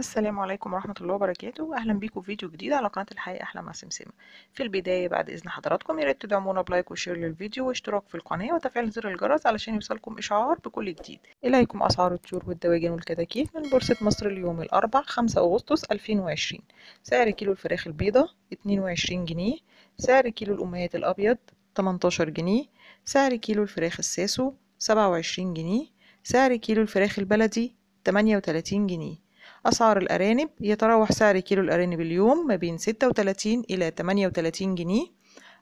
السلام عليكم ورحمة الله وبركاته أهلا بيكم في فيديو جديد على قناة الحياة أحلى مع سمسمة في البداية بعد إذن حضراتكم ياريت تدعمونا بلايك وشير للفيديو واشتراك في القناة وتفعيل زر الجرس علشان يوصلكم إشعار بكل جديد إليكم أسعار الطيور والدواجن والكتاكيت من بورصة مصر اليوم الأربع 5 أغسطس 2020 سعر كيلو الفراخ البيضة 22 جنيه سعر كيلو الأمهات الأبيض 18 جنيه سعر كيلو الفراخ الساسو 27 جنيه سعر كيلو الفراخ البلدي 38 جنيه أسعار الأرانب يتراوح سعر كيلو الأرانب اليوم ما بين 36 إلى 38 جنيه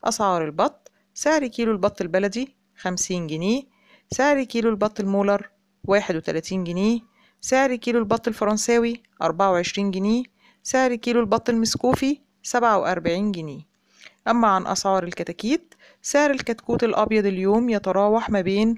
أسعار البط سعر كيلو البط البلدي 50 جنيه سعر كيلو البط المولر 31 جنيه سعر كيلو البط الفرنساوي 24 جنيه سعر كيلو البط المسكوفي 47 جنيه أما عن أسعار الكتاكيت سعر الكتكوت الأبيض اليوم يتراوح ما بين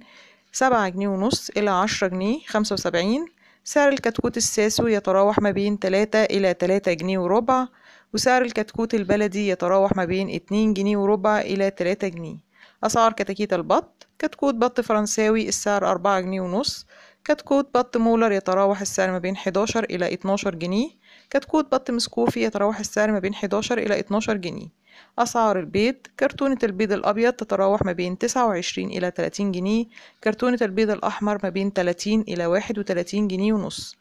سبعة جنيه ونص إلى عشرة جنيه خمسة وسبعين سعر الكتكوت الساسو يتراوح ما بين 3 إلى 3 جنيه وربع وسعر الكتكوت البلدي يتراوح ما بين 2 جنيه وربع إلى 3 جنيه أسعار كتاكيت البط كتكوت بط فرنساوي السعر 4 جنيه ونص كتكوت بط مولر يتراوح السعر ما بين 11 إلى 12 جنيه كتكوت بط مسكوفي يتراوح السعر ما بين 11 إلى 12 جنيه أسعار البيض كرتونة البيض الأبيض تتراوح ما بين 29 إلى 30 جنيه كرتونة البيض الأحمر ما بين 30 إلى 31 جنيه ونص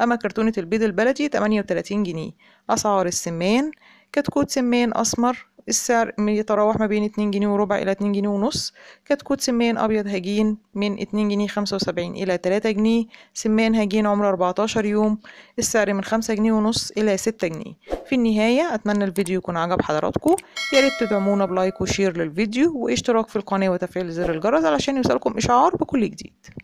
أما كرتونة البيض البلدي 38 جنيه أسعار السمان كتكوت سمان أسمر السعر يتراوح ما بين 2 جنيه وربع إلى 2 جنيه ونص كتكوت سمان أبيض هجين من 2 جنيه 75 إلى 3 جنيه سمان هجين عمر 14 يوم السعر من 5 جنيه ونص إلى 6 جنيه في النهاية أتمنى الفيديو يكون عجب حضراتكم يا ريت تدعمونا بلايك وشير للفيديو واشتراك في القناة وتفعيل زر الجرس علشان يوصلكم إشعار بكل جديد